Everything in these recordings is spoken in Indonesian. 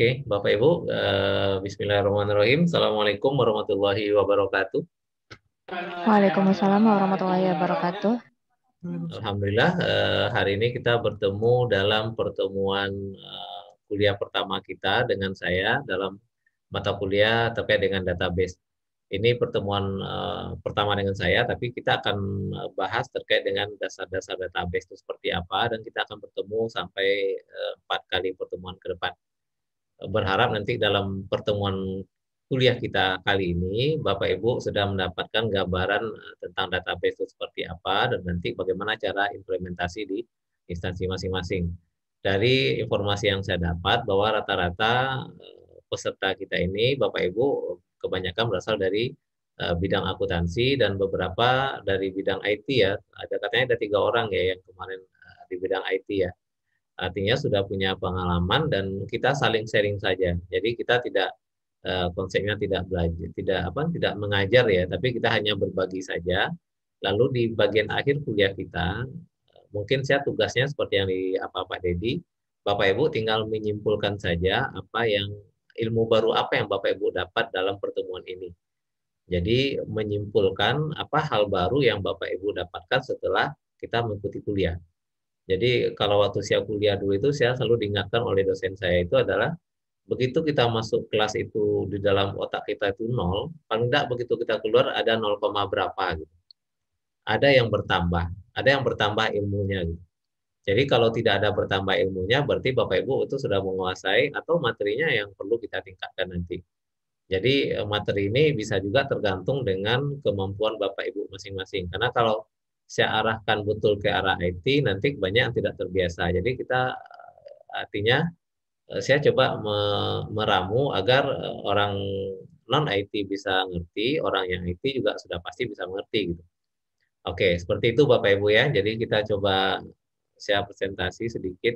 Oke, okay, Bapak Ibu, uh, Bismillahirrahmanirrahim. Assalamualaikum warahmatullahi wabarakatuh. Waalaikumsalam warahmatullahi wabarakatuh. Alhamdulillah, uh, hari ini kita bertemu dalam pertemuan uh, kuliah pertama kita dengan saya dalam mata kuliah terkait dengan database. Ini pertemuan uh, pertama dengan saya, tapi kita akan bahas terkait dengan dasar-dasar database itu seperti apa, dan kita akan bertemu sampai empat uh, kali pertemuan ke depan berharap nanti dalam pertemuan kuliah kita kali ini Bapak Ibu sudah mendapatkan gambaran eh, tentang database itu seperti apa dan nanti bagaimana cara implementasi di instansi masing-masing. Dari informasi yang saya dapat bahwa rata-rata eh, peserta kita ini Bapak Ibu kebanyakan berasal dari eh, bidang akuntansi dan beberapa dari bidang IT ya. Ada katanya ada tiga orang ya yang kemarin di bidang IT ya artinya sudah punya pengalaman dan kita saling sharing saja. Jadi kita tidak uh, konsepnya tidak belajar, tidak apa, tidak mengajar ya, tapi kita hanya berbagi saja. Lalu di bagian akhir kuliah kita, mungkin saya tugasnya seperti yang di apa Pak Dedi, Bapak Ibu tinggal menyimpulkan saja apa yang ilmu baru apa yang Bapak Ibu dapat dalam pertemuan ini. Jadi menyimpulkan apa hal baru yang Bapak Ibu dapatkan setelah kita mengikuti kuliah. Jadi kalau waktu saya kuliah dulu itu saya selalu diingatkan oleh dosen saya itu adalah begitu kita masuk kelas itu di dalam otak kita itu nol, paling tidak begitu kita keluar ada 0, berapa gitu. Ada yang bertambah, ada yang bertambah ilmunya gitu. Jadi kalau tidak ada bertambah ilmunya, berarti Bapak Ibu itu sudah menguasai atau materinya yang perlu kita tingkatkan nanti. Jadi eh, materi ini bisa juga tergantung dengan kemampuan Bapak Ibu masing-masing. Karena kalau saya arahkan betul ke arah IT, nanti banyak yang tidak terbiasa. Jadi kita eh, artinya eh, saya coba meramu agar eh, orang non IT bisa ngerti, orang yang IT juga sudah pasti bisa mengerti gitu. Oke, seperti itu Bapak Ibu ya. Jadi kita coba saya presentasi sedikit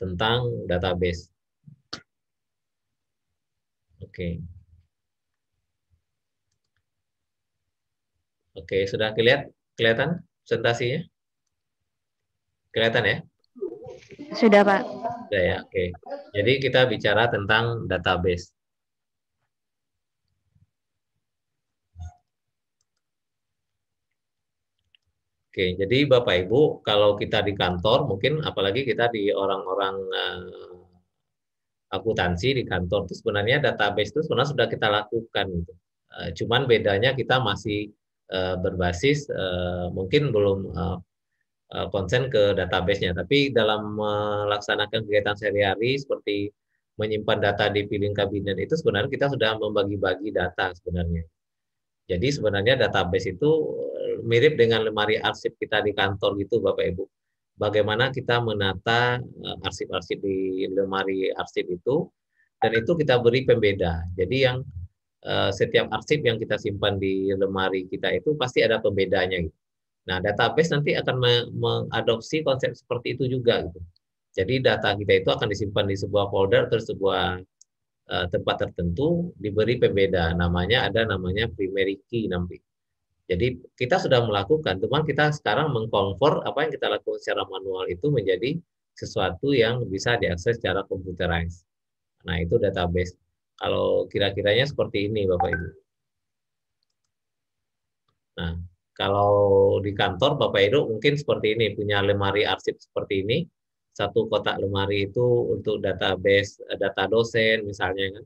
tentang database. Oke. Oke, sudah kelihatan Kelihatan presentasinya? Kelihatan ya? Sudah, Pak. Sudah ya, oke. Okay. Jadi kita bicara tentang database. Oke, jadi Bapak Ibu, kalau kita di kantor, mungkin apalagi kita di orang-orang uh, akuntansi di kantor, itu sebenarnya database itu sebenarnya sudah kita lakukan. Gitu. Uh, cuman bedanya kita masih Eh, berbasis uh, mungkin belum uh, konsen ke database-nya. Tapi dalam melaksanakan kegiatan sehari-hari seperti menyimpan data di piling kabinet itu sebenarnya kita sudah membagi-bagi data sebenarnya. Jadi sebenarnya database itu mirip dengan lemari arsip kita di kantor gitu Bapak Ibu. Bagaimana kita menata arsip-arsip di lemari arsip itu dan itu kita beri pembeda. Jadi yang Eh, setiap arsip yang kita simpan di lemari kita itu pasti ada pembedanya gitu. Nah, database nanti akan mengadopsi konsep seperti itu juga gitu. Jadi data kita itu akan disimpan di sebuah folder atau sebuah uh, tempat tertentu diberi pembeda namanya ada namanya primary key nanti. Jadi kita sudah melakukan, cuman kita sekarang mengkonvert apa yang kita lakukan secara manual itu menjadi sesuatu yang bisa diakses secara computerized. Nah, itu database. Kalau kira-kiranya seperti ini Bapak Ibu. Nah, kalau di kantor Bapak Ibu mungkin seperti ini, punya lemari arsip seperti ini. Satu kotak lemari itu untuk database eh, data dosen misalnya kan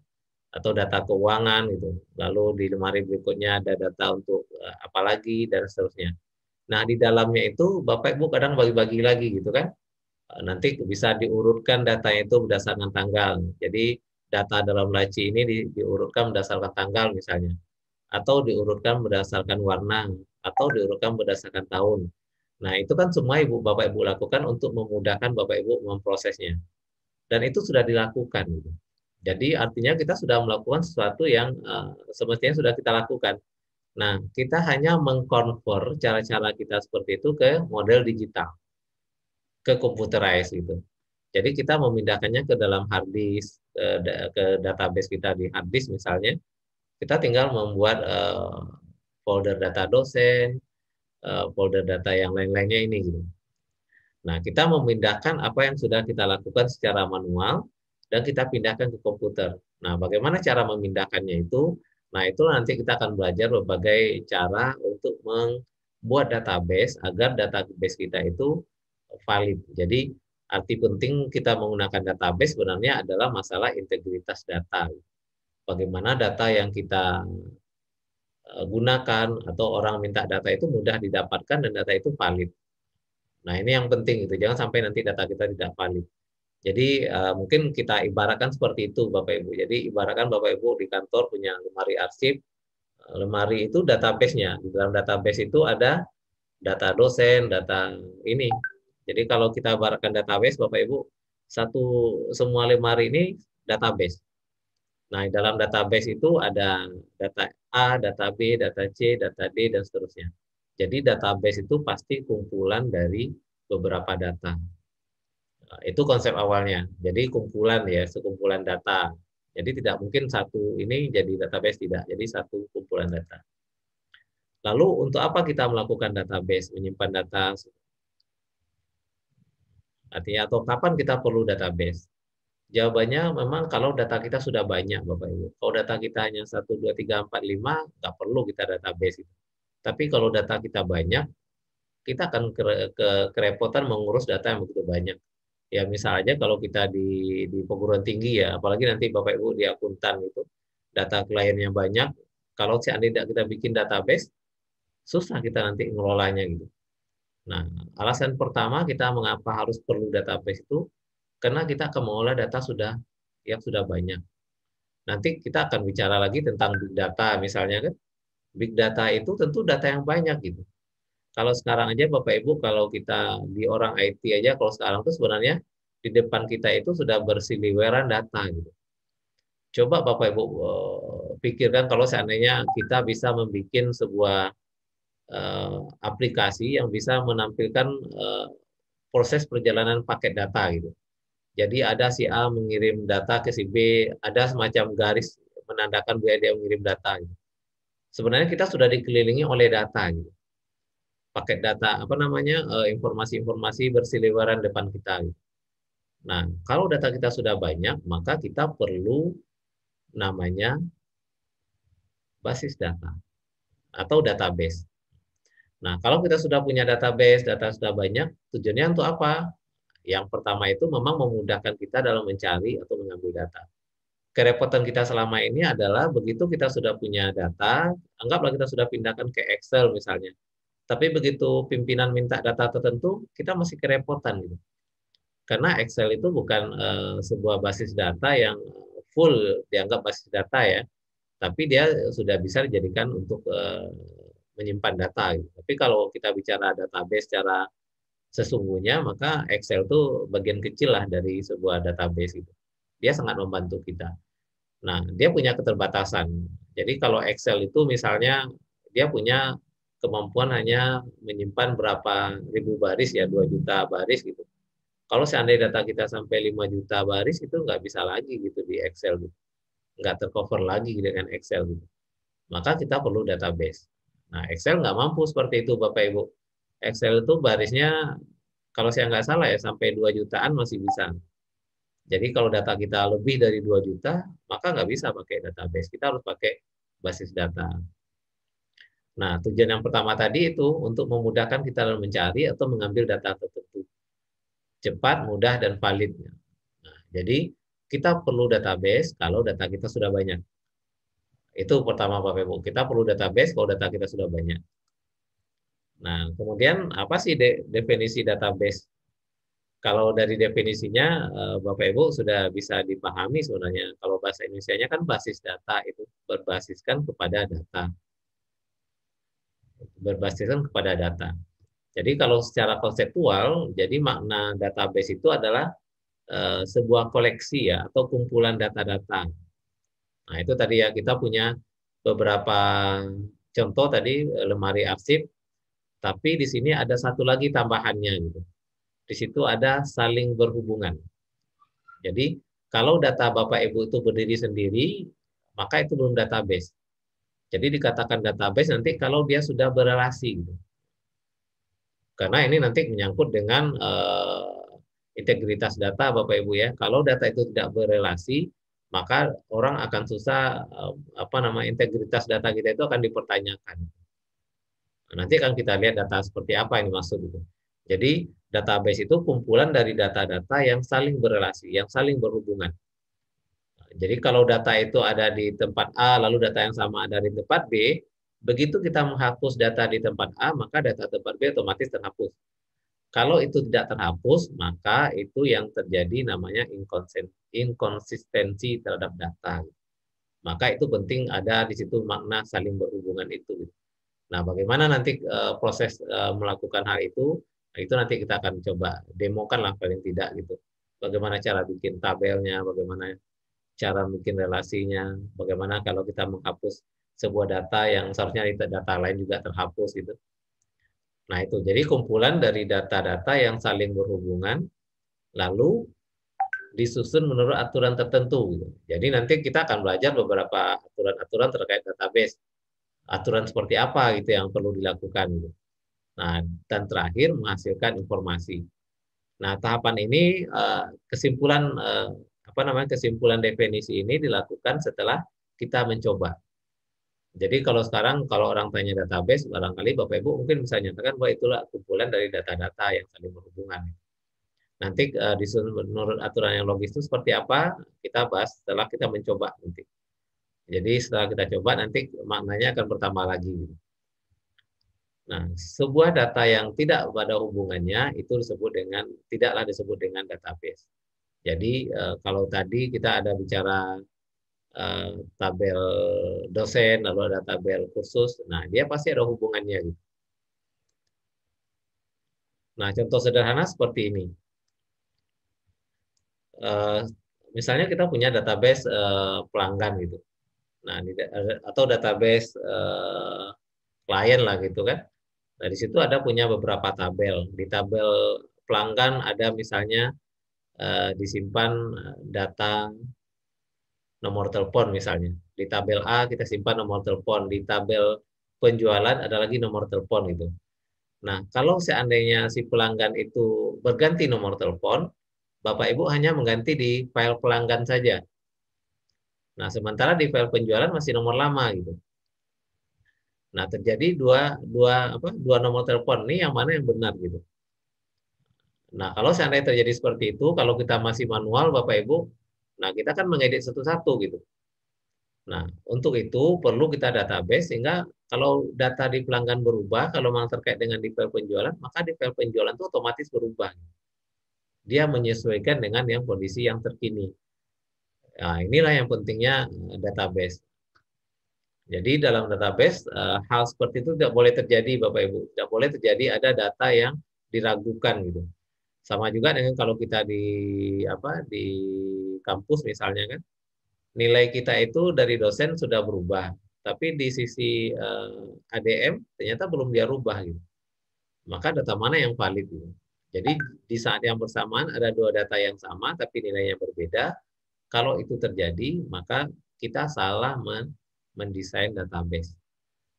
atau data keuangan gitu. Lalu di lemari berikutnya ada data untuk eh, apalagi dan seterusnya. Nah, di dalamnya itu Bapak Ibu kadang bagi-bagi lagi gitu kan. Eh, nanti bisa diurutkan datanya itu berdasarkan tanggal. Jadi data dalam laci ini di, diurutkan berdasarkan tanggal misalnya, atau diurutkan berdasarkan warna, atau diurutkan berdasarkan tahun. Nah itu kan semua ibu bapak ibu lakukan untuk memudahkan bapak ibu memprosesnya, dan itu sudah dilakukan. Gitu. Jadi artinya kita sudah melakukan sesuatu yang uh, semestinya sudah kita lakukan. Nah, kita hanya mengkonver cara-cara kita seperti itu ke model digital, ke computerized gitu. Jadi kita memindahkannya ke dalam hard disk, ke, database kita di hard misalnya, kita tinggal membuat uh, folder data dosen, uh, folder data yang lain-lainnya ini. Gitu. Nah, kita memindahkan apa yang sudah kita lakukan secara manual dan kita pindahkan ke komputer. Nah, bagaimana cara memindahkannya itu? Nah, itu nanti kita akan belajar berbagai cara untuk membuat database agar database kita itu valid. Jadi, Arti penting kita menggunakan database sebenarnya adalah masalah integritas data. Bagaimana data yang kita eh, gunakan atau orang minta data itu mudah didapatkan dan data itu valid. Nah ini yang penting itu jangan sampai nanti data kita tidak valid. Jadi uh, mungkin kita ibaratkan seperti itu Bapak Ibu. Jadi ibaratkan Bapak Ibu di kantor punya lemari arsip. Eh, lemari itu database-nya. Di dalam database itu ada data dosen, data ini jadi kalau kita barakan database, Bapak Ibu, satu semua lemari ini database. Nah, dalam database itu ada data A, data B, data C, data D, dan seterusnya. Jadi database itu pasti kumpulan dari beberapa data. Nah, itu konsep awalnya. Jadi kumpulan ya, sekumpulan data. Jadi tidak mungkin satu ini jadi database, tidak. Jadi satu kumpulan data. Lalu untuk apa kita melakukan database, menyimpan data Artinya atau kapan kita perlu database? Jawabannya memang kalau data kita sudah banyak Bapak Ibu. Kalau data kita hanya satu dua tiga empat lima, nggak perlu kita database itu. Tapi kalau data kita banyak, kita akan ke, ke, kerepotan mengurus data yang begitu banyak. Ya misalnya kalau kita di, di perguruan tinggi ya, apalagi nanti Bapak Ibu di akuntan itu, data kliennya banyak, kalau seandainya tidak kita bikin database, susah kita nanti ngelolanya gitu. Nah, hmm. alasan pertama kita mengapa harus perlu database itu karena kita akan mengolah data sudah yang sudah banyak. Nanti kita akan bicara lagi tentang big data misalnya kan. Big data itu tentu data yang banyak gitu. Kalau sekarang aja Bapak Ibu kalau kita di orang IT aja kalau sekarang tuh sebenarnya di depan kita itu sudah bersiliweran data gitu. Coba Bapak Ibu eh, pikirkan kalau seandainya kita bisa membuat sebuah uh, aplikasi yang bisa menampilkan uh, proses perjalanan paket data gitu. Jadi ada si A mengirim data ke si B, ada semacam garis menandakan bahwa dia mengirim data. Gitu. Sebenarnya kita sudah dikelilingi oleh data. Gitu. Paket data apa namanya eh, informasi-informasi berseliweran depan kita. Gitu. Nah, kalau data kita sudah banyak, maka kita perlu namanya basis data atau database. Nah, kalau kita sudah punya database, data sudah banyak, tujuannya untuk apa? Yang pertama itu memang memudahkan kita dalam mencari atau mengambil data. Kerepotan kita selama ini adalah begitu kita sudah punya data, anggaplah kita sudah pindahkan ke Excel misalnya. Tapi begitu pimpinan minta data tertentu, kita masih kerepotan gitu. Karena Excel itu bukan e, sebuah basis data yang full dianggap basis data ya, tapi dia sudah bisa dijadikan untuk e, menyimpan data. Gitu. Tapi kalau kita bicara database secara sesungguhnya, maka Excel itu bagian kecil lah dari sebuah database itu. Dia sangat membantu kita. Nah, dia punya keterbatasan. Jadi kalau Excel itu misalnya dia punya kemampuan hanya menyimpan berapa ribu baris ya, 2 juta baris gitu. Kalau seandainya data kita sampai 5 juta baris itu nggak bisa lagi gitu di Excel gitu. Nggak tercover lagi dengan Excel gitu. Maka kita perlu database. Nah, Excel nggak mampu seperti itu, Bapak Ibu. Excel itu barisnya, kalau saya nggak salah ya, sampai 2 jutaan masih bisa. Jadi kalau data kita lebih dari 2 juta, maka nggak bisa pakai database. Kita harus pakai basis data. Nah, tujuan yang pertama tadi itu untuk memudahkan kita dalam mencari atau mengambil data tertentu. Cepat, mudah, dan valid. Nah, jadi kita perlu database kalau data kita sudah banyak. Itu pertama Bapak Ibu. Kita perlu database kalau data kita sudah banyak. Nah, kemudian apa sih de definisi database? Kalau dari definisinya eh, Bapak Ibu sudah bisa dipahami sebenarnya. Kalau bahasa Indonesia-nya kan basis data itu berbasiskan kepada data. Berbasiskan kepada data. Jadi kalau secara konseptual, jadi makna database itu adalah eh, sebuah koleksi ya atau kumpulan data-data Nah, itu tadi ya kita punya beberapa contoh tadi eh, lemari arsip, tapi di sini ada satu lagi tambahannya gitu. Di situ ada saling berhubungan. Jadi, kalau data Bapak Ibu itu berdiri sendiri, maka itu belum database. Jadi dikatakan database nanti kalau dia sudah berrelasi gitu. Karena ini nanti menyangkut dengan uh, integritas data Bapak Ibu ya. Kalau data itu tidak berrelasi, maka orang akan susah eh, apa nama integritas data kita itu akan dipertanyakan. Nah, nanti akan kita lihat data seperti apa yang dimaksud itu. Jadi database itu kumpulan dari data-data yang saling berrelasi, yang saling berhubungan. Jadi kalau data itu ada di tempat A, lalu data yang sama ada di tempat B, begitu kita menghapus data di tempat A, maka data tempat B otomatis terhapus. Kalau itu tidak terhapus, maka itu yang terjadi namanya inkonsistensi terhadap data. Maka itu penting ada di situ makna saling berhubungan itu. Nah, bagaimana nanti e, proses e, melakukan hal itu? Nah, itu nanti kita akan coba demokan lah paling tidak gitu. Bagaimana cara bikin tabelnya, bagaimana cara bikin relasinya, bagaimana kalau kita menghapus sebuah data yang seharusnya data lain juga terhapus gitu Nah, itu jadi kumpulan dari data-data yang saling berhubungan, lalu disusun menurut aturan tertentu. Gitu. Jadi, nanti kita akan belajar beberapa aturan-aturan terkait database, aturan seperti apa gitu yang perlu dilakukan. Gitu. Nah, dan terakhir menghasilkan informasi. Nah, tahapan ini eh, kesimpulan eh, apa namanya kesimpulan definisi ini dilakukan setelah kita mencoba jadi kalau sekarang kalau orang tanya database, barangkali Bapak Ibu mungkin bisa nyatakan bahwa itulah kumpulan dari data-data yang saling berhubungan. Nanti uh, di menurut aturan yang logis itu seperti apa, kita bahas setelah kita mencoba nanti. Jadi setelah kita coba nanti maknanya akan bertambah lagi. Nah, sebuah data yang tidak pada hubungannya itu disebut dengan tidaklah disebut dengan database. Jadi eh, kalau tadi kita ada bicara Eh, tabel dosen lalu ada tabel kursus nah dia pasti ada hubungannya gitu nah contoh sederhana seperti ini eh, misalnya kita punya database eh, pelanggan gitu nah atau database uh, klien lah gitu kan nah di situ ada punya beberapa tabel di tabel pelanggan ada misalnya disimpan data nomor telepon misalnya. Di tabel A kita simpan nomor telepon, di tabel penjualan ada lagi nomor telepon gitu. Nah, kalau seandainya si pelanggan itu berganti nomor telepon, Bapak Ibu hanya mengganti di file pelanggan saja. Nah, sementara di file penjualan masih nomor lama gitu. Nah, terjadi dua dua apa? dua nomor telepon nih yang mana yang benar gitu. Nah, kalau seandainya terjadi seperti itu, kalau kita masih manual Bapak Ibu Nah, kita kan mengedit satu-satu gitu. Nah, untuk itu perlu kita database sehingga kalau data di pelanggan berubah, kalau memang terkait dengan detail penjualan, maka detail penjualan itu otomatis berubah. Dia menyesuaikan dengan yang kondisi yang terkini. Nah, inilah yang pentingnya eh, database. Jadi dalam database eh, hal seperti itu tidak boleh terjadi Bapak Ibu. Tidak boleh terjadi ada data yang diragukan gitu. Sama juga dengan kalau kita di apa di kampus misalnya kan nilai kita itu dari dosen sudah berubah, tapi di sisi eh, ADM ternyata belum dia rubah gitu. Maka data mana yang valid gitu. Jadi di saat yang bersamaan ada dua data yang sama tapi nilainya berbeda. Kalau itu terjadi, maka kita salah men mendesain database.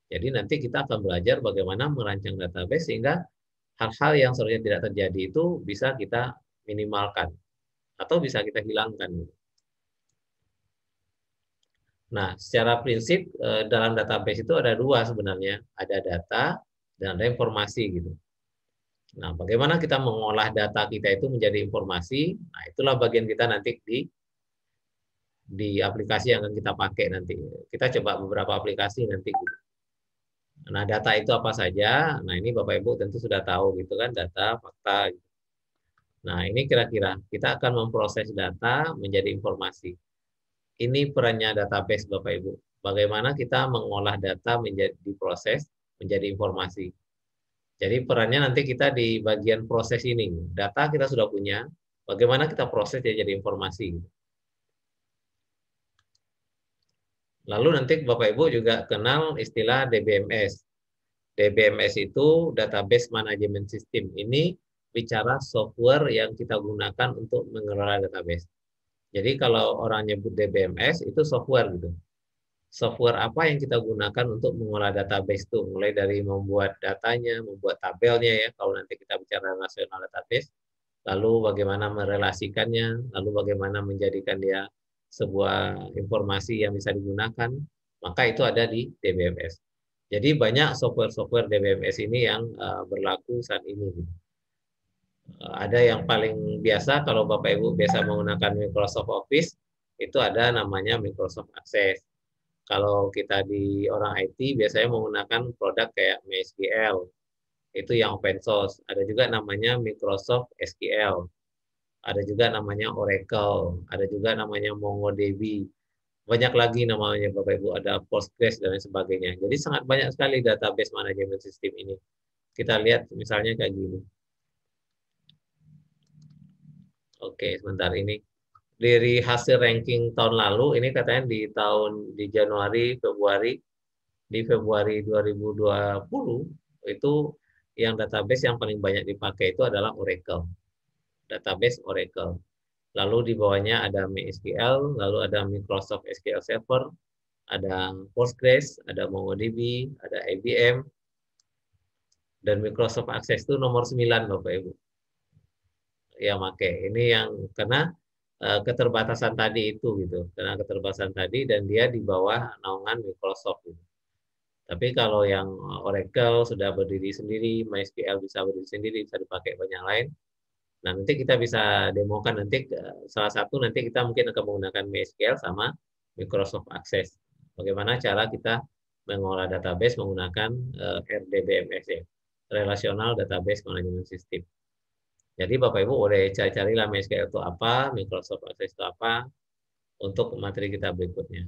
Jadi nanti kita akan belajar bagaimana merancang database sehingga hal-hal yang seharusnya tidak terjadi itu bisa kita minimalkan atau bisa kita hilangkan. Nah, secara prinsip eh, dalam database itu ada dua sebenarnya, ada data dan ada informasi gitu. Nah, bagaimana kita mengolah data kita itu menjadi informasi? Nah, itulah bagian kita nanti di di aplikasi yang akan kita pakai nanti. Kita coba beberapa aplikasi nanti. Gitu. Nah, data itu apa saja? Nah, ini Bapak Ibu tentu sudah tahu gitu kan data, fakta. Gitu. Nah, ini kira-kira kita akan memproses data menjadi informasi. Ini perannya database Bapak Ibu. Bagaimana kita mengolah data menjadi diproses menjadi informasi. Jadi perannya nanti kita di bagian proses ini. Data kita sudah punya, bagaimana kita proses jadi informasi. Gitu. Lalu nanti Bapak Ibu juga kenal istilah DBMS. DBMS itu Database Management System. Ini bicara software yang kita gunakan untuk mengelola database. Jadi kalau orang nyebut DBMS itu software gitu. Software apa yang kita gunakan untuk mengelola database itu, mulai dari membuat datanya, membuat tabelnya ya, kalau nanti kita bicara nasional database, lalu bagaimana merelasikannya, lalu bagaimana menjadikan dia sebuah informasi yang bisa digunakan, maka itu ada di DBMS. Jadi banyak software-software DBMS ini yang eh, berlaku saat ini. Eh, ada yang paling biasa kalau Bapak Ibu biasa menggunakan Microsoft Office, itu ada namanya Microsoft Access. Kalau kita di orang IT biasanya menggunakan produk kayak MySQL, itu yang open source. Ada juga namanya Microsoft SQL ada juga namanya Oracle, ada juga namanya MongoDB, banyak lagi namanya Bapak Ibu, ada Postgres dan lain sebagainya. Jadi sangat banyak sekali database manajemen sistem ini. Kita lihat misalnya kayak gini. Oke, sebentar ini. Dari hasil ranking tahun lalu, ini katanya di tahun di Januari, Februari, di Februari 2020, itu yang database yang paling banyak dipakai itu adalah Oracle database Oracle. Lalu di bawahnya ada MySQL, lalu ada Microsoft SQL Server, ada Postgres, ada MongoDB, ada IBM, dan Microsoft Access itu nomor 9 Bapak Ibu. Ya make. Ini yang karena uh, keterbatasan tadi itu gitu. Karena keterbatasan tadi dan dia di bawah naungan Microsoft gitu. Tapi kalau yang Oracle sudah berdiri sendiri, MySQL bisa berdiri sendiri, bisa dipakai banyak lain Nah, nanti kita bisa demokan nanti eh, salah satu nanti kita mungkin akan menggunakan MySQL sama Microsoft Access. Bagaimana cara kita mengolah database menggunakan uh, eh, RDBMS ya, Relational Database Management System. Jadi Bapak Ibu boleh cari-carilah MySQL itu apa, Microsoft Access itu apa untuk materi kita berikutnya.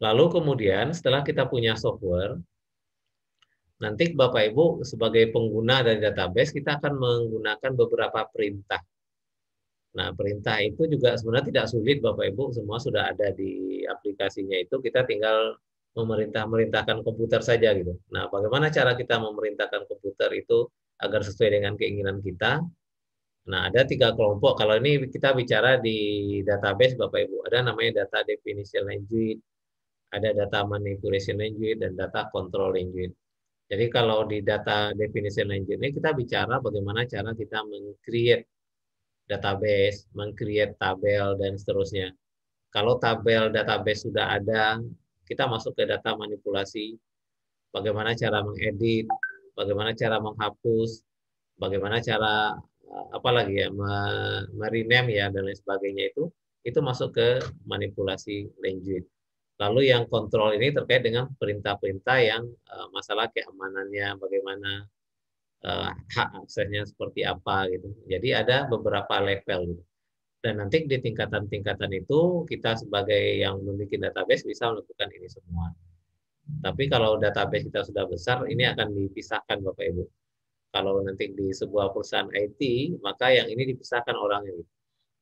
Lalu kemudian setelah kita punya software, Nanti Bapak Ibu sebagai pengguna dari database kita akan menggunakan beberapa perintah. Nah, perintah itu juga sebenarnya tidak sulit Bapak Ibu, semua sudah ada di aplikasinya itu, kita tinggal memerintah-merintahkan komputer saja gitu. Nah, bagaimana cara kita memerintahkan komputer itu agar sesuai dengan keinginan kita? Nah, ada tiga kelompok. Kalau ini kita bicara di database Bapak Ibu, ada namanya data definition language, ada data manipulation language, dan data control language. Jadi kalau di data hmm. definition ini kita bicara bagaimana cara kita meng database, meng tabel dan seterusnya. Kalau tabel database sudah ada, kita masuk ke data manipulasi, bagaimana cara mengedit, bagaimana cara menghapus, bagaimana cara apalagi ya merename ya dan lain sebagainya itu itu masuk ke manipulasi language. Lalu yang kontrol ini terkait dengan perintah-perintah yang uh, masalah keamanannya bagaimana uh, hak aksesnya seperti apa gitu. Jadi ada beberapa level gitu. Dan nanti di tingkatan-tingkatan itu kita sebagai yang memiliki database bisa melakukan ini semua. Tapi kalau database kita sudah besar, ini akan dipisahkan Bapak Ibu. Kalau nanti di sebuah perusahaan IT, maka yang ini dipisahkan orangnya. Gitu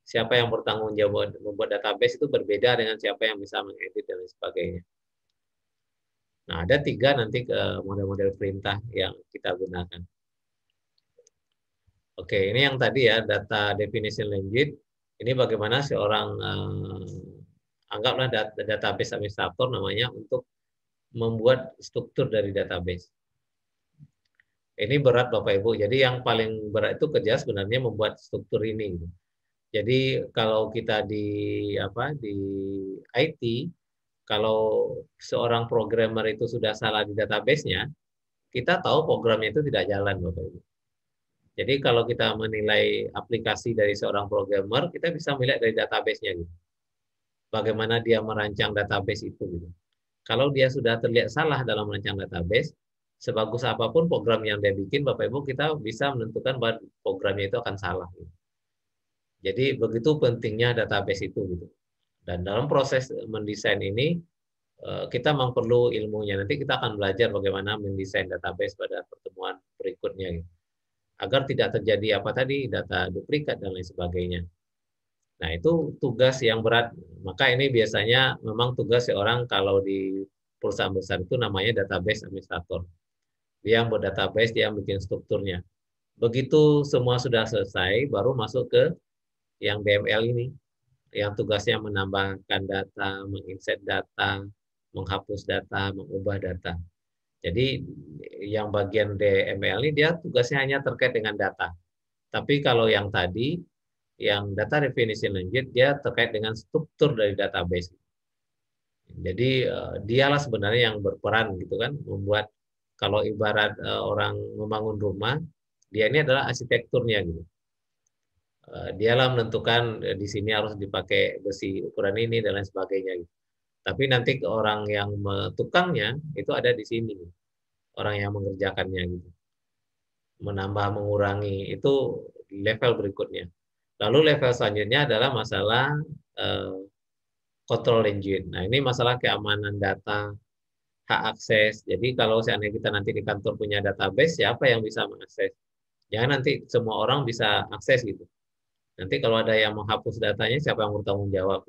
siapa yang bertanggung jawab membuat database itu berbeda dengan siapa yang bisa mengedit dan sebagainya. Nah, ada tiga nanti eh, model-model perintah yang kita gunakan. Oke, ini yang tadi ya, data definition language. Ini bagaimana seorang, eh, anggaplah data, database administrator namanya, untuk membuat struktur dari database. Ini berat Bapak-Ibu, jadi yang paling berat itu kerja sebenarnya membuat struktur ini. Jadi kalau kita di apa di IT, kalau seorang programmer itu sudah salah di databasenya, kita tahu programnya itu tidak jalan Bapak Ibu. Jadi kalau kita menilai aplikasi dari seorang programmer, kita bisa melihat dari databasenya gitu. Bagaimana dia merancang database itu gitu. Kalau dia sudah terlihat salah dalam merancang database, sebagus apapun program yang dia bikin Bapak Ibu kita bisa menentukan bahwa programnya itu akan salah gitu. Jadi begitu pentingnya database itu gitu. Dan dalam proses mendesain ini eh, kita memang perlu ilmunya. Nanti kita akan belajar bagaimana mendesain database pada pertemuan berikutnya gitu. Agar tidak terjadi apa tadi data duplikat dan lain sebagainya. Nah, itu tugas yang berat. Maka ini biasanya memang tugas seorang kalau di perusahaan besar itu namanya database administrator. Dia yang berdatabase, dia yang bikin strukturnya. Begitu semua sudah selesai, baru masuk ke yang BML ini yang tugasnya menambahkan data, menginset data, menghapus data, mengubah data. Jadi yang bagian DML ini dia tugasnya hanya terkait dengan data. Tapi kalau yang tadi, yang data definition language, dia terkait dengan struktur dari database. Jadi eh, dialah sebenarnya yang berperan gitu kan, membuat kalau ibarat eh, orang membangun rumah, dia ini adalah arsitekturnya gitu. Eh, dialah menentukan eh, di sini harus dipakai besi ukuran ini dan lain sebagainya. Gitu. Tapi nanti orang yang tukangnya itu ada di sini, orang yang mengerjakannya gitu. Menambah mengurangi itu level berikutnya. Lalu level selanjutnya adalah masalah kontrol eh, uh, engine. Nah ini masalah keamanan data, hak akses. Jadi kalau seandainya kita nanti di kantor punya database, siapa yang bisa mengakses? Jangan nanti semua orang bisa akses gitu Nanti kalau ada yang menghapus datanya, siapa yang bertanggung jawab?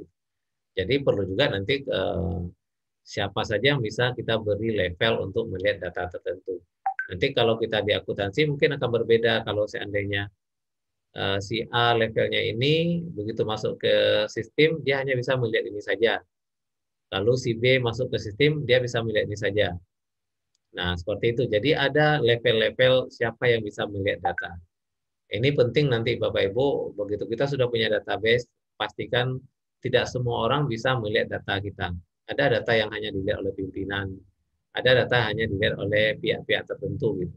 Jadi perlu juga nanti eh, siapa saja yang bisa kita beri level untuk melihat data tertentu. Nanti kalau kita di akuntansi mungkin akan berbeda kalau seandainya eh, si A levelnya ini begitu masuk ke sistem dia hanya bisa melihat ini saja. Lalu si B masuk ke sistem dia bisa melihat ini saja. Nah seperti itu. Jadi ada level-level siapa yang bisa melihat data. Ini penting nanti Bapak Ibu, begitu kita sudah punya database, pastikan tidak semua orang bisa melihat data kita. Ada data yang hanya dilihat oleh pimpinan, ada data hanya dilihat oleh pihak-pihak tertentu gitu.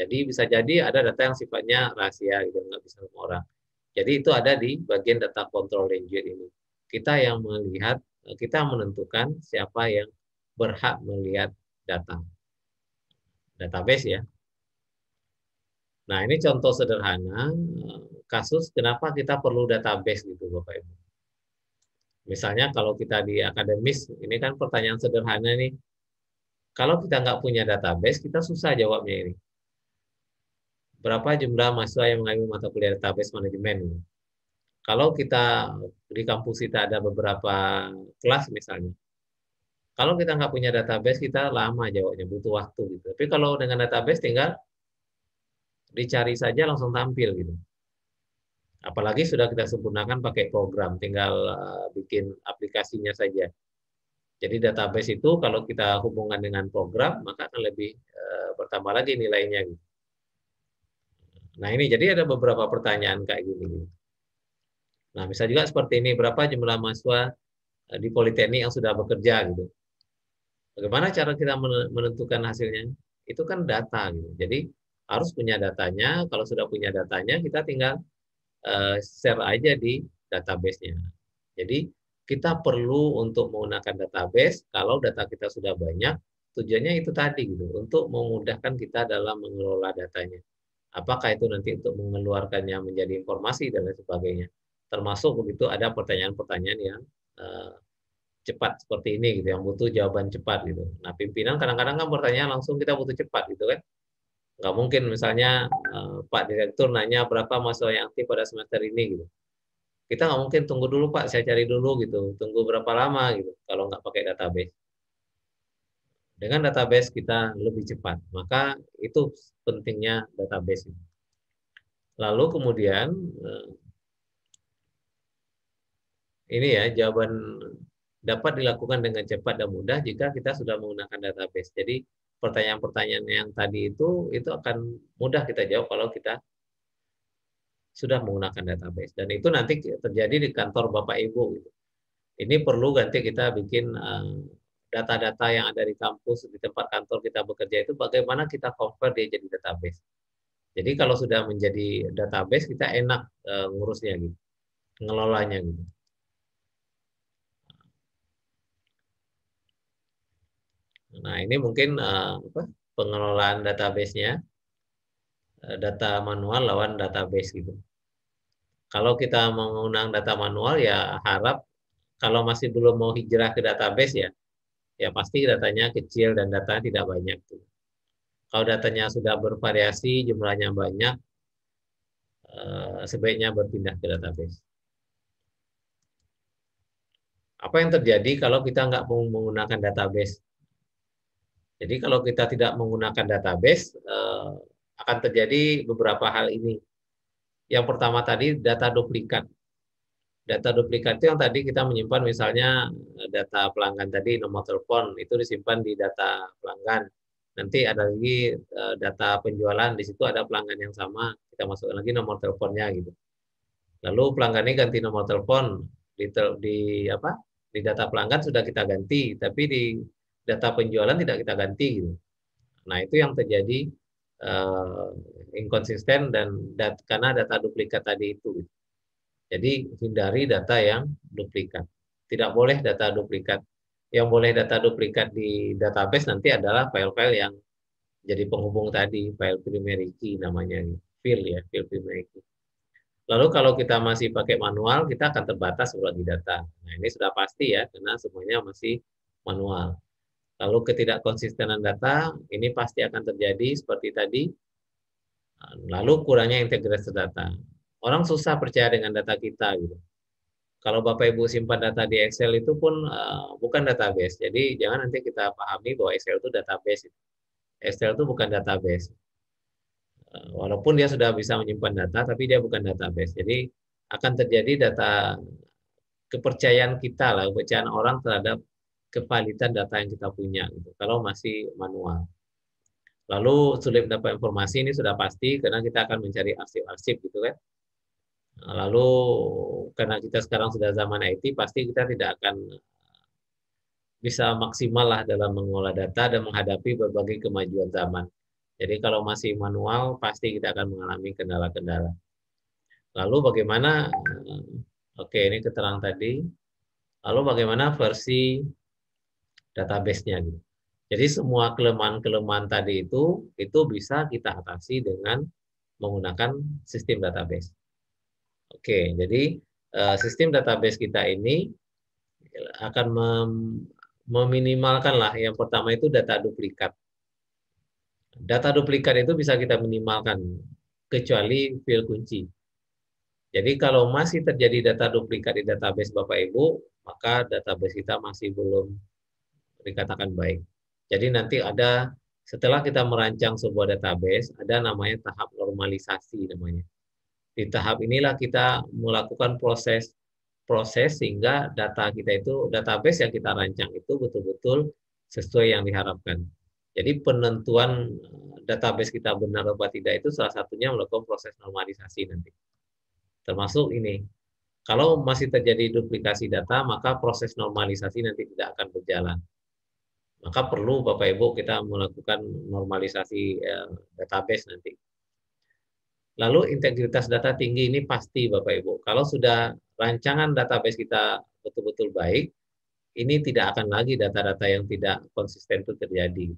Jadi bisa jadi ada data yang sifatnya rahasia gitu, nggak bisa semua orang. Jadi itu ada di bagian data kontrol ranger ini. Kita yang melihat, kita menentukan siapa yang berhak melihat data. Database ya, Nah, ini contoh sederhana eh, kasus kenapa kita perlu database gitu Bapak Ibu. Misalnya kalau kita di akademis, ini kan pertanyaan sederhana nih. Kalau kita nggak punya database, kita susah jawabnya ini. Berapa jumlah mahasiswa yang mengambil mata kuliah database manajemen? Kalau kita di kampus kita ada beberapa kelas misalnya, kalau kita nggak punya database, kita lama jawabnya, butuh waktu gitu. Tapi kalau dengan database tinggal dicari saja langsung tampil gitu. Apalagi sudah kita sempurnakan pakai program, tinggal eh, bikin aplikasinya saja. Jadi database itu kalau kita hubungkan dengan program maka akan lebih e, bertambah lagi nilainya. Gitu. Nah ini jadi ada beberapa pertanyaan kayak gini. Gitu. Nah bisa juga seperti ini berapa jumlah mahasiswa eh, di Politeknik yang sudah bekerja gitu. Bagaimana cara kita menentukan hasilnya? Itu kan data gitu. Jadi harus punya datanya. Kalau sudah punya datanya, kita tinggal uh, share aja di database-nya. Jadi kita perlu untuk menggunakan database kalau data kita sudah banyak. Tujuannya itu tadi gitu, untuk memudahkan kita dalam mengelola datanya. Apakah itu nanti untuk mengeluarkannya menjadi informasi dan lain sebagainya. Termasuk begitu ada pertanyaan-pertanyaan yang uh, cepat seperti ini gitu yang butuh jawaban cepat gitu. Nah pimpinan kadang-kadang kan bertanya langsung kita butuh cepat gitu kan nggak mungkin misalnya uh, Pak Direktur nanya berapa mahasiswa yang aktif pada semester ini gitu kita nggak mungkin tunggu dulu Pak saya cari dulu gitu tunggu berapa lama gitu kalau nggak pakai database dengan database kita lebih cepat maka itu pentingnya database ini lalu kemudian eh, ini ya jawaban dapat dilakukan dengan cepat dan mudah jika kita sudah menggunakan database jadi pertanyaan-pertanyaan yang tadi itu itu akan mudah kita jawab kalau kita sudah menggunakan database dan itu nanti terjadi di kantor bapak ibu gitu. Ini perlu ganti kita bikin eh, data-data yang ada di kampus di tempat kantor kita bekerja itu bagaimana kita convert dia jadi database. Jadi kalau sudah menjadi database kita enak eh, ngurusnya gitu, ngelolanya gitu. Nah, ini mungkin eh, apa, pengelolaan database-nya eh, data manual lawan database gitu. Kalau kita mengundang data manual ya harap kalau masih belum mau hijrah ke database ya ya pasti datanya kecil dan data tidak banyak. tuh Kalau datanya sudah bervariasi, jumlahnya banyak, eh, sebaiknya berpindah ke database apa yang terjadi kalau kita nggak menggunakan database? Jadi kalau kita tidak menggunakan database, eh, akan terjadi beberapa hal ini. Yang pertama tadi data duplikat. Data duplikat itu yang tadi kita menyimpan misalnya eh, data pelanggan tadi nomor telepon itu disimpan di data pelanggan. Nanti ada lagi eh, data penjualan di situ ada pelanggan yang sama kita masukkan lagi nomor teleponnya gitu. Lalu pelanggan ini ganti nomor telepon di, di apa di data pelanggan sudah kita ganti tapi di data penjualan tidak kita ganti gitu. Nah itu yang terjadi uh, inkonsisten dan dat karena data duplikat tadi itu. Gitu. Jadi hindari data yang duplikat. Tidak boleh data duplikat. Yang boleh data duplikat di database nanti adalah file-file yang jadi penghubung tadi, file primary key namanya, gitu. fill ya, fill primary key. Lalu kalau kita masih pakai manual, kita akan terbatas ulang di data. Nah ini sudah pasti ya, karena semuanya masih manual. Lalu ketidakkonsistenan data ini pasti akan terjadi seperti tadi. Anu, lalu kurangnya integritas data. Orang susah percaya dengan data kita gitu. Kalau Bapak Ibu simpan data di Excel itu pun uh, bukan database. Jadi jangan nanti kita pahami bahwa Excel itu database. Gitu. Excel itu bukan database. Eh, walaupun dia sudah bisa menyimpan data, tapi dia bukan database. Jadi akan terjadi data kepercayaan kita lah, kepercayaan orang terhadap kevalitan data yang kita punya gitu, kalau masih manual. Lalu sulit mendapat informasi ini sudah pasti karena kita akan mencari arsip-arsip gitu kan. Nah, lalu karena kita sekarang sudah zaman IT pasti kita tidak akan eh, bisa maksimal lah dalam mengolah data dan menghadapi berbagai kemajuan zaman. Jadi kalau masih manual pasti kita akan mengalami kendala-kendala. Lalu bagaimana eh, oke ini keterangan tadi. Lalu bagaimana versi database-nya gitu. Jadi semua kelemahan-kelemahan tadi itu itu bisa kita atasi dengan menggunakan sistem database. Oke, jadi eh, sistem database kita ini akan mem meminimalkan lah yang pertama itu data duplikat. Data duplikat itu bisa kita minimalkan kecuali field kunci. Jadi kalau masih terjadi data duplikat di database Bapak Ibu, maka database kita masih belum dikatakan baik. Jadi nanti ada setelah kita merancang sebuah database, ada namanya tahap normalisasi namanya. Di tahap inilah kita melakukan proses proses sehingga data kita itu database yang kita rancang itu betul-betul sesuai yang diharapkan. Jadi penentuan eh, database kita benar atau tidak itu salah satunya melakukan proses normalisasi nanti. Termasuk ini. Kalau masih terjadi duplikasi data, maka proses normalisasi nanti tidak akan berjalan maka perlu Bapak Ibu kita melakukan normalisasi eh, database nanti. Lalu integritas data tinggi ini pasti Bapak Ibu. Kalau sudah rancangan database kita betul-betul baik, ini tidak akan lagi data-data yang tidak konsisten itu terjadi.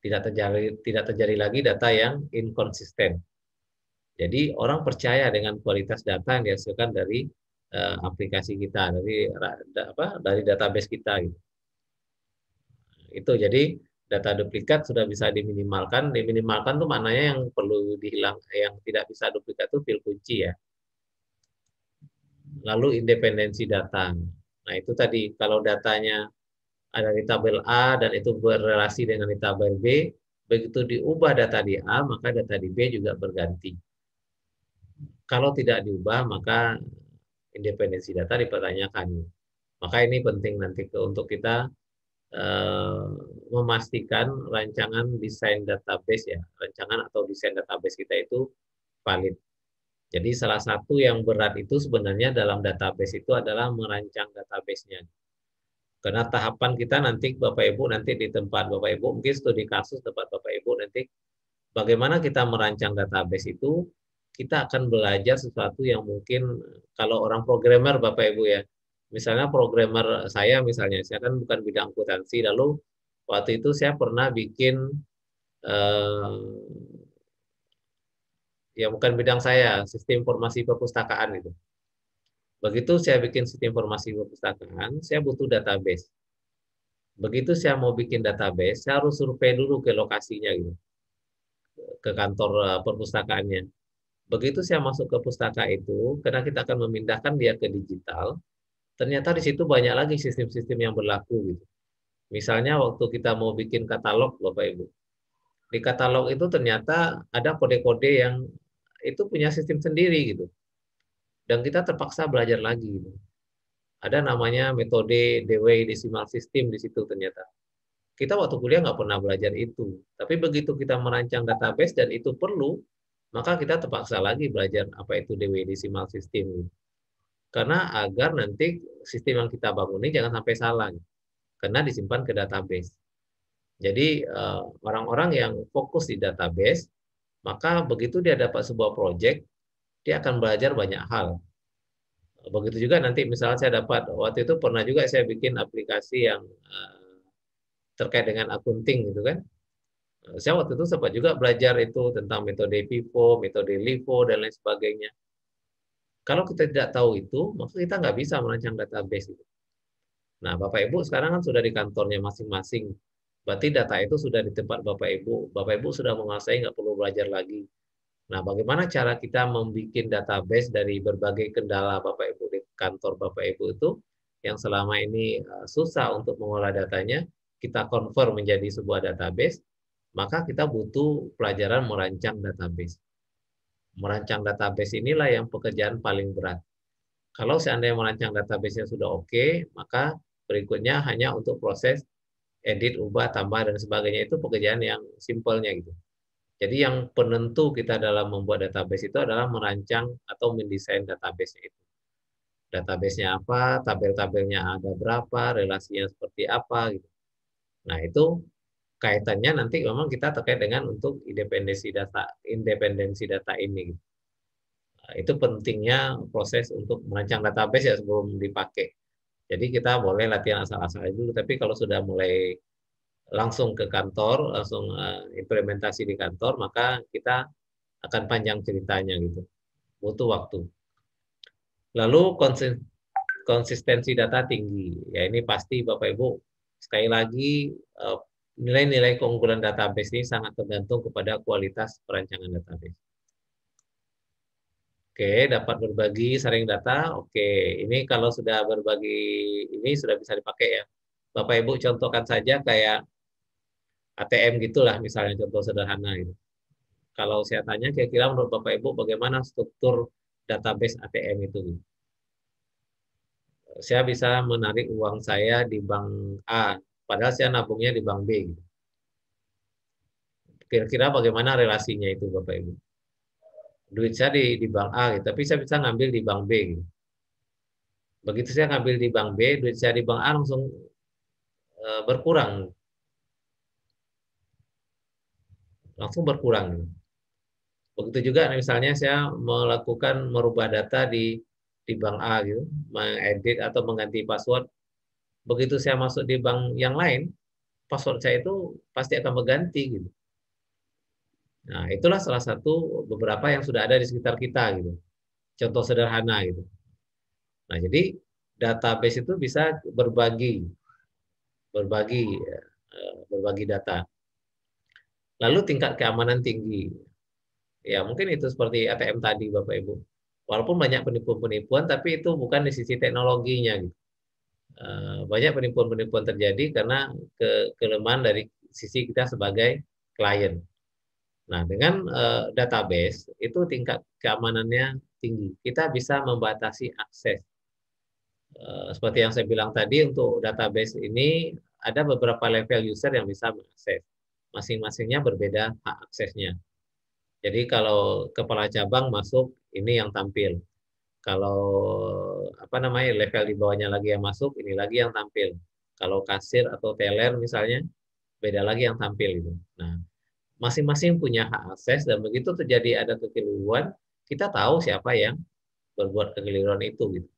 Tidak terjadi tidak terjadi lagi data yang inkonsisten. Jadi orang percaya dengan kualitas data yang dihasilkan dari eh, aplikasi kita, dari apa dari database kita gitu itu jadi data duplikat sudah bisa diminimalkan diminimalkan tuh maknanya yang perlu dihilang yang tidak bisa duplikat itu fil kunci ya lalu independensi data nah itu tadi kalau datanya ada di tabel A dan itu berrelasi dengan di tabel B begitu diubah data di A maka data di B juga berganti kalau tidak diubah maka independensi data dipertanyakan maka ini penting nanti untuk kita Eh, memastikan rancangan desain database ya, rancangan atau desain database kita itu valid. Jadi salah satu yang berat itu sebenarnya dalam database itu adalah merancang databasenya. Karena tahapan kita nanti Bapak Ibu nanti di tempat Bapak Ibu mungkin studi kasus tempat Bapak Ibu nanti bagaimana kita merancang database itu kita akan belajar sesuatu yang mungkin kalau orang programmer Bapak Ibu ya misalnya programmer saya misalnya saya kan bukan bidang akuntansi lalu waktu itu saya pernah bikin eh, ya bukan bidang saya sistem informasi perpustakaan itu begitu saya bikin sistem informasi perpustakaan saya butuh database begitu saya mau bikin database saya harus survei dulu ke lokasinya gitu ke kantor eh, perpustakaannya begitu saya masuk ke pustaka itu karena kita akan memindahkan dia ke digital ternyata di situ banyak lagi sistem-sistem yang berlaku gitu. Misalnya waktu kita mau bikin katalog Bapak Ibu. Di katalog itu ternyata ada kode-kode yang itu punya sistem sendiri gitu. Dan kita terpaksa belajar lagi gitu. Ada namanya metode Dewey Decimal System di situ ternyata. Kita waktu kuliah nggak pernah belajar itu. Tapi begitu kita merancang database dan itu perlu, maka kita terpaksa lagi belajar apa itu Dewey Decimal System. Gitu. Karena agar nanti sistem yang kita bangun ini jangan sampai salah. Karena disimpan ke database. Jadi eh, orang-orang yang fokus di database, maka begitu dia dapat sebuah proyek, dia akan belajar banyak hal. Begitu juga nanti misalnya saya dapat waktu itu pernah juga saya bikin aplikasi yang eh, terkait dengan akunting gitu kan. Eh, saya waktu itu sempat juga belajar itu tentang metode FIFO, metode LIFO dan lain sebagainya. Kalau kita tidak tahu itu, maka kita nggak bisa merancang database itu. Nah, Bapak Ibu sekarang kan sudah di kantornya masing-masing. Berarti data itu sudah di tempat Bapak Ibu. Bapak Ibu sudah menguasai, nggak perlu belajar lagi. Nah, bagaimana cara kita membuat database dari berbagai kendala Bapak Ibu di kantor Bapak Ibu itu yang selama ini eh, susah untuk mengolah datanya, kita convert menjadi sebuah database, maka kita butuh pelajaran merancang database. Merancang database inilah yang pekerjaan paling berat. Kalau seandainya merancang database-nya sudah oke, okay, maka berikutnya hanya untuk proses edit, ubah, tambah, dan sebagainya. Itu pekerjaan yang simpelnya gitu. Jadi yang penentu kita dalam membuat database itu adalah merancang atau mendesain database-nya itu. Database-nya apa, tabel-tabelnya ada berapa, relasinya seperti apa gitu. Nah, itu kaitannya nanti memang kita terkait dengan untuk independensi data independensi data ini nah, itu pentingnya proses untuk merancang database ya sebelum dipakai jadi kita boleh latihan asal-asalan dulu tapi kalau sudah mulai langsung ke kantor langsung eh, implementasi di kantor maka kita akan panjang ceritanya gitu butuh waktu lalu konsistensi data tinggi ya ini pasti bapak ibu sekali lagi eh, nilai-nilai keunggulan database ini sangat tergantung kepada kualitas perancangan database. Oke, dapat berbagi sharing data. Oke, ini kalau sudah berbagi ini sudah bisa dipakai ya. Bapak Ibu contohkan saja kayak ATM gitulah misalnya contoh sederhana ini. Gitu. Kalau saya tanya kira-kira menurut Bapak Ibu bagaimana struktur database ATM itu? Saya bisa menarik uang saya di bank A Padahal saya nabungnya di bank B. Gitu. Kira-kira bagaimana relasinya itu Bapak Ibu? Duit saya di, di bank A, gitu. tapi saya bisa ngambil di bank B. Gitu. Begitu saya ngambil di bank B, duit saya di bank A langsung e, berkurang. Langsung berkurang. Begitu juga misalnya saya melakukan merubah data di di bank A gitu, mengedit atau mengganti password begitu saya masuk di bank yang lain password saya itu pasti akan berganti gitu nah itulah salah satu beberapa yang sudah ada di sekitar kita gitu contoh sederhana gitu nah jadi database itu bisa berbagi berbagi ya, eh, berbagi data lalu tingkat keamanan tinggi ya mungkin itu seperti ATM tadi bapak ibu walaupun banyak penipuan-penipuan tapi itu bukan di sisi teknologinya gitu Eh, banyak penipuan-penipuan terjadi karena ke kelemahan dari sisi kita sebagai klien. Nah, dengan uh, database itu tingkat keamanannya tinggi. Kita bisa membatasi akses. Uh, seperti yang saya bilang tadi untuk database ini ada beberapa level user yang bisa mengakses. Masing-masingnya berbeda hak aksesnya. Jadi kalau kepala cabang masuk ini yang tampil kalau apa namanya level di bawahnya lagi yang masuk ini lagi yang tampil kalau kasir atau teller misalnya beda lagi yang tampil itu nah masing-masing punya hak akses dan begitu terjadi ada kekeliruan kita tahu siapa yang berbuat kekeliruan itu gitu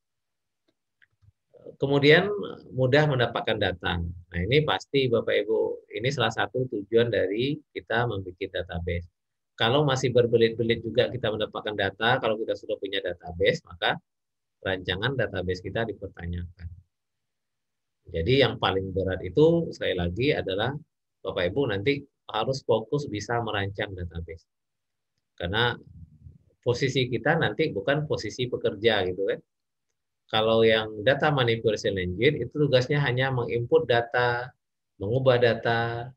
kemudian mudah mendapatkan data nah ini pasti bapak ibu ini salah satu tujuan dari kita membuat database kalau masih berbelit-belit juga kita mendapatkan data, kalau kita sudah punya database, maka rancangan database kita dipertanyakan. Jadi yang paling berat itu sekali lagi adalah Bapak Ibu nanti harus fokus bisa merancang database. Karena posisi kita nanti bukan posisi pekerja gitu kan. Kalau yang data manipulation engine itu tugasnya hanya menginput data, mengubah data,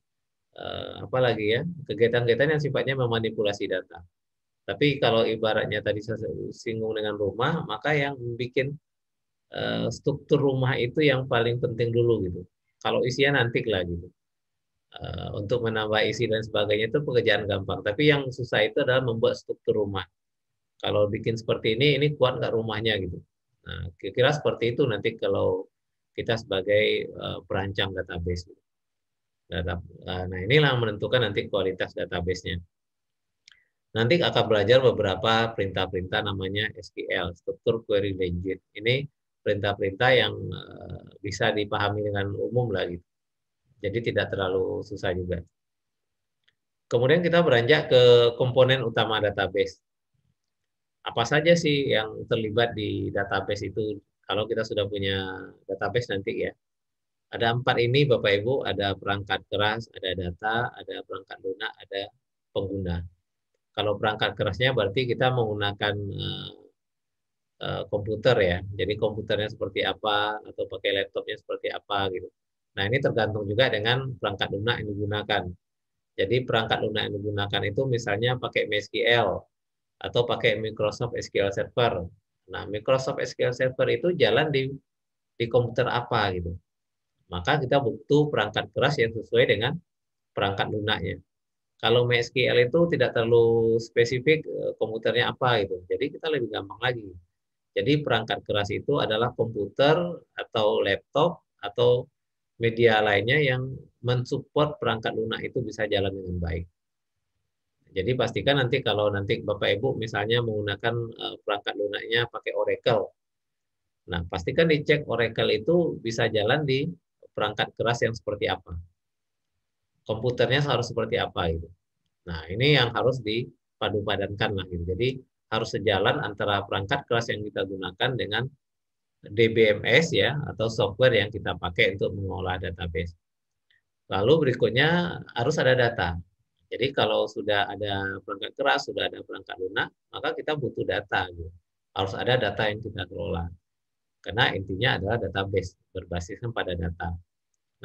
uh, apa lagi ya kegiatan-kegiatan yang sifatnya memanipulasi data. Tapi kalau ibaratnya tadi saya singgung dengan rumah, maka yang bikin uh, struktur rumah itu yang paling penting dulu gitu. Kalau isian nanti lah gitu. Uh, untuk menambah isi dan sebagainya itu pekerjaan gampang. Tapi yang susah itu adalah membuat struktur rumah. Kalau bikin seperti ini, ini kuat nggak rumahnya gitu. Nah, kira-kira seperti itu nanti kalau kita sebagai uh, perancang database. Gitu. Data, eh, nah inilah yang menentukan nanti kualitas database nya Nanti akan belajar beberapa perintah-perintah namanya SQL, struktur query language. Ini perintah-perintah yang eh, bisa dipahami dengan umum lah gitu. Jadi tidak terlalu susah juga. Kemudian kita beranjak ke komponen utama database. Apa saja sih yang terlibat di database itu kalau kita sudah punya database nanti ya. Ada empat ini Bapak Ibu, ada perangkat keras, ada data, ada perangkat lunak, ada pengguna. Kalau perangkat kerasnya berarti kita menggunakan uh, uh, komputer ya. Jadi komputernya seperti apa atau pakai laptopnya seperti apa gitu. Nah ini tergantung juga dengan perangkat lunak yang digunakan. Jadi perangkat lunak yang digunakan itu misalnya pakai MySQL atau pakai Microsoft SQL Server. Nah Microsoft SQL Server itu jalan di di komputer apa gitu maka kita butuh perangkat keras yang sesuai dengan perangkat lunaknya. Kalau MySQL itu tidak terlalu spesifik eh, komputernya apa gitu, jadi kita lebih gampang lagi. Jadi perangkat keras itu adalah komputer atau laptop atau media lainnya yang mensupport perangkat lunak itu bisa jalan dengan baik. Jadi pastikan nanti kalau nanti Bapak Ibu misalnya menggunakan eh, perangkat lunaknya pakai Oracle. Nah, pastikan dicek Oracle itu bisa jalan di perangkat keras yang seperti apa komputernya harus seperti apa gitu nah ini yang harus dipadu padankan lah gitu jadi harus sejalan antara perangkat keras yang kita gunakan dengan DBMS ya atau software yang kita pakai untuk mengolah database lalu berikutnya harus ada data jadi kalau sudah ada perangkat keras, sudah ada perangkat lunak, maka kita butuh data. Gitu. Harus ada data yang kita kelola. Karena intinya adalah database, berbasiskan pada data.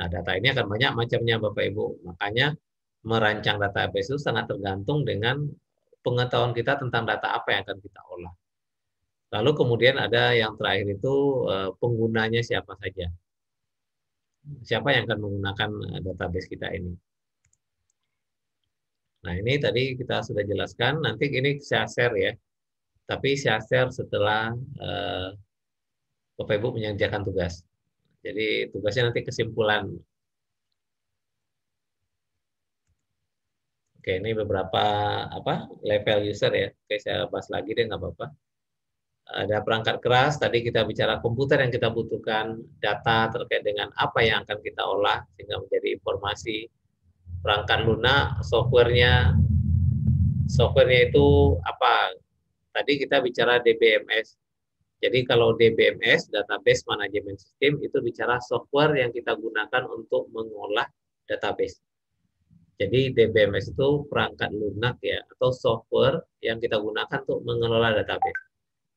Nah, data ini akan banyak macamnya Bapak Ibu. Makanya merancang data apa itu sangat tergantung dengan pengetahuan kita tentang data apa yang akan kita olah. Lalu kemudian ada yang terakhir itu eh, penggunanya siapa saja. Siapa yang akan menggunakan eh, database kita ini. Nah ini tadi kita sudah jelaskan, nanti ini saya share ya. Tapi saya share setelah eh, Bapak-Ibu menyediakan tugas. Jadi tugasnya nanti kesimpulan. Oke, ini beberapa apa level user ya. Oke, saya bahas lagi deh, nggak apa-apa. Ada perangkat keras, tadi kita bicara komputer yang kita butuhkan, data terkait dengan apa yang akan kita olah, sehingga menjadi informasi. Perangkat lunak, softwarenya, softwarenya itu apa? Tadi kita bicara DBMS, jadi kalau DBMS, Database Management System, itu bicara software yang kita gunakan untuk mengolah database. Jadi DBMS itu perangkat lunak ya, atau software yang kita gunakan untuk mengelola database.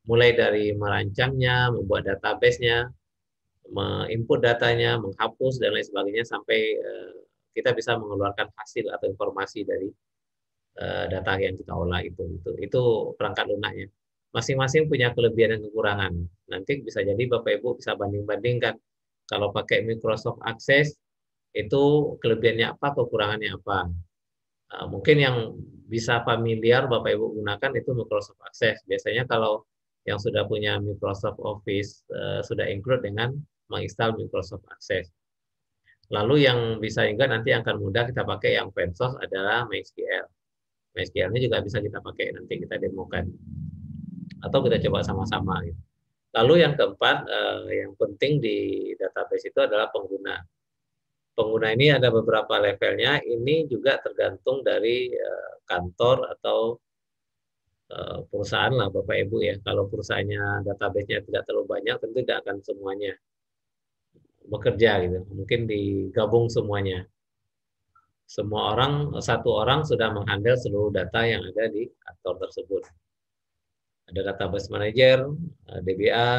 Mulai dari merancangnya, membuat database-nya, menginput datanya, menghapus, dan lain sebagainya, sampai eh, kita bisa mengeluarkan hasil atau informasi dari eh, data yang kita olah Itu, gitu. itu perangkat lunaknya masing-masing punya kelebihan dan kekurangan. Nanti bisa jadi Bapak Ibu bisa banding-bandingkan. Kalau pakai Microsoft Access, itu kelebihannya apa, kekurangannya apa. Eh, mungkin yang bisa familiar Bapak Ibu gunakan itu Microsoft Access. Biasanya kalau yang sudah punya Microsoft Office eh, sudah include dengan menginstal Microsoft Access. Lalu yang bisa juga nanti yang akan mudah kita pakai yang pensos adalah MySQL. MySQL-nya juga bisa kita pakai nanti kita demokan atau kita coba sama-sama. Gitu. Lalu yang keempat eh, yang penting di database itu adalah pengguna. Pengguna ini ada beberapa levelnya. Ini juga tergantung dari eh, kantor atau eh, perusahaan lah Bapak Ibu ya. Kalau perusahaannya databasenya tidak terlalu banyak, tentu tidak akan semuanya bekerja gitu. Mungkin digabung semuanya semua orang satu orang sudah menghandle seluruh data yang ada di kantor tersebut ada database manager, eh, DBA,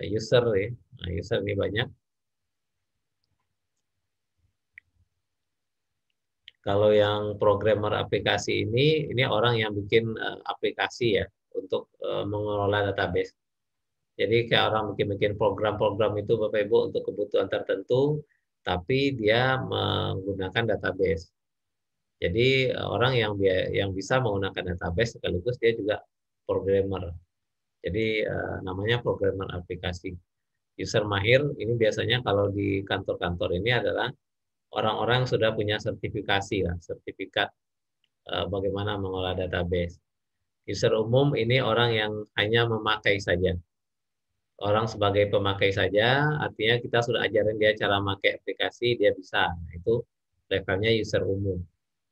eh, user ya. Nah, user ini banyak. Kalau yang programmer aplikasi ini, ini orang yang bikin eh, aplikasi ya untuk mengelola database. Jadi kayak orang bikin-bikin program-program itu Bapak Ibu untuk kebutuhan tertentu, tapi dia menggunakan database. Jadi eh, orang yang yang bisa menggunakan database sekaligus dia juga programmer. Jadi uh, namanya programmer aplikasi. User mahir ini biasanya kalau di kantor-kantor ini adalah orang-orang sudah punya sertifikasi lah, sertifikat uh, bagaimana mengolah database. User umum ini orang yang hanya memakai saja. Orang sebagai pemakai saja, artinya kita sudah ajarin dia cara memakai aplikasi, dia bisa. Nah, Itu levelnya user umum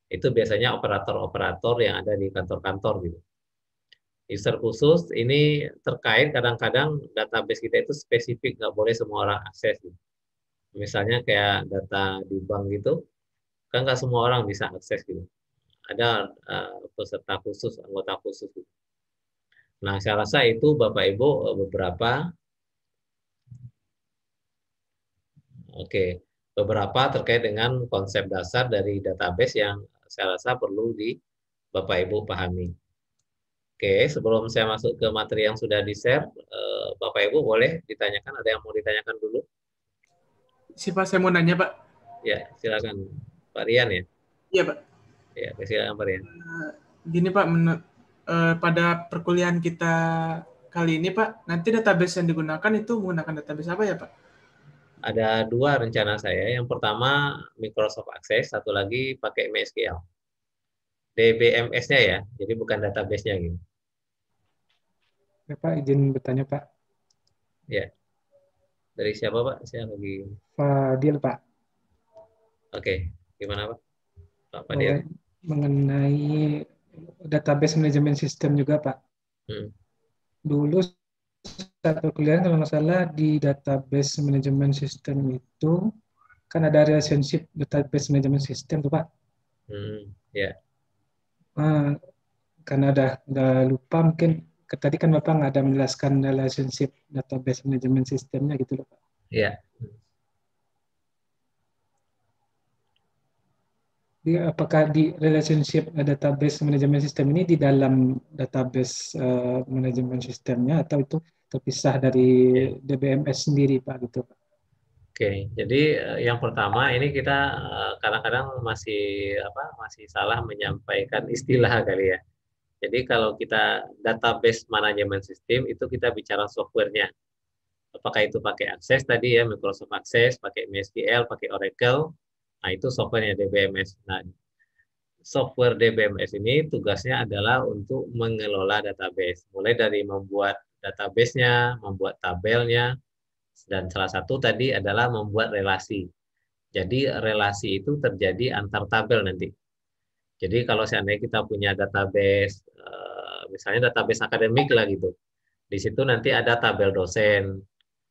itu biasanya operator-operator yang ada di kantor-kantor gitu. User khusus ini terkait kadang-kadang database kita itu spesifik nggak boleh semua orang akses. Gitu. Misalnya kayak data di bank gitu, kan nggak semua orang bisa akses gitu. Ada uh, peserta khusus, anggota khusus gitu. Nah, saya rasa itu Bapak Ibu eh, beberapa Oke, beberapa terkait dengan konsep dasar dari database yang saya rasa perlu di Bapak Ibu pahami. Oke, sebelum saya masuk ke materi yang sudah di-share, eh, Bapak Ibu boleh ditanyakan, ada yang mau ditanyakan dulu? Si Pak, saya mau nanya Pak. Ya, silakan Pak Rian ya. Iya Pak. Ya, silakan Pak Rian. Eh, gini Pak, menurut eh, pada perkuliahan kita kali ini Pak, nanti database yang digunakan itu menggunakan database apa ya Pak? ada dua rencana saya. Yang pertama Microsoft Access, satu lagi pakai MySQL. DBMS-nya ya, jadi bukan database-nya gitu. Ya Pak, izin bertanya Pak. Ya. Dari siapa Pak? Saya lagi. Fadil Pak. Oke, gimana Pak? Pak Fadil. Mengenai database manajemen sistem juga Pak. Hmm. Dulu satu kuliah kalau nggak di database manajemen sistem itu kan ada relationship database manajemen sistem tuh pak. Hmm, ya. Yeah. Nah, karena ada udah lupa mungkin tadi kan bapak nggak ada menjelaskan relationship database manajemen sistemnya gitu loh pak. Iya. Yeah. apakah di relationship database manajemen sistem ini di dalam database uh, manajemen sistemnya atau itu terpisah dari DBMS sendiri Pak gitu Pak. Oke, jadi eh, yang pertama ini kita eh, kadang-kadang masih apa masih salah menyampaikan istilah kali ya. Jadi kalau kita database manajemen sistem itu kita bicara softwarenya. Apakah itu pakai Access tadi ya Microsoft Access, pakai MySQL, pakai Oracle. Nah, itu softwarenya DBMS. Nah, software DBMS ini tugasnya adalah untuk mengelola database, mulai dari membuat database-nya, membuat tabelnya, dan salah satu tadi adalah membuat relasi. Jadi relasi itu terjadi antar tabel nanti. Jadi kalau seandainya kita punya database, eh, misalnya database akademik lah gitu, di situ nanti ada tabel dosen,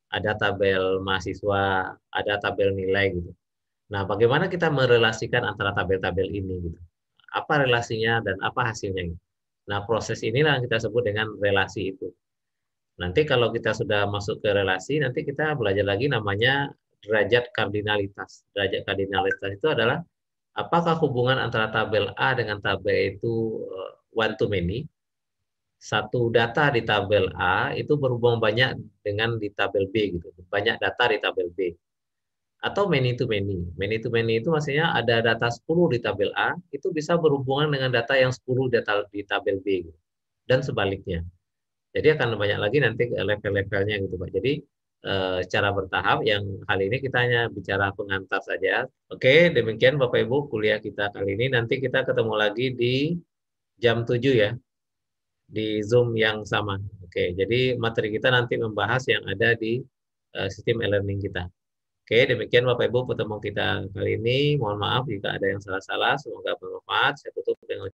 ada tabel mahasiswa, ada tabel nilai gitu. Nah, bagaimana kita merelasikan antara tabel-tabel ini gitu? Apa relasinya dan apa hasilnya? Gitu. Nah, proses inilah yang kita sebut dengan relasi itu. Nanti kalau kita sudah masuk ke relasi, nanti kita belajar lagi namanya derajat kardinalitas. Derajat kardinalitas itu adalah apakah hubungan antara tabel A dengan tabel itu eh, one to many? Satu data di tabel A itu berhubung banyak dengan di tabel B gitu. Banyak data di tabel B. Atau many to many. Many to many itu maksudnya ada data 10 di tabel A itu bisa berhubungan dengan data yang 10 data di tabel B gitu. dan sebaliknya jadi akan banyak lagi nanti level-levelnya gitu Pak. Jadi eh, secara bertahap yang hal ini kita hanya bicara pengantar saja. Oke, demikian Bapak Ibu kuliah kita kali ini. Nanti kita ketemu lagi di jam 7 ya di Zoom yang sama. Oke, jadi materi kita nanti membahas yang ada di eh, sistem e-learning kita. Oke, demikian Bapak Ibu pertemuan kita kali ini. Mohon maaf jika ada yang salah-salah. Semoga bermanfaat. Saya tutup dengan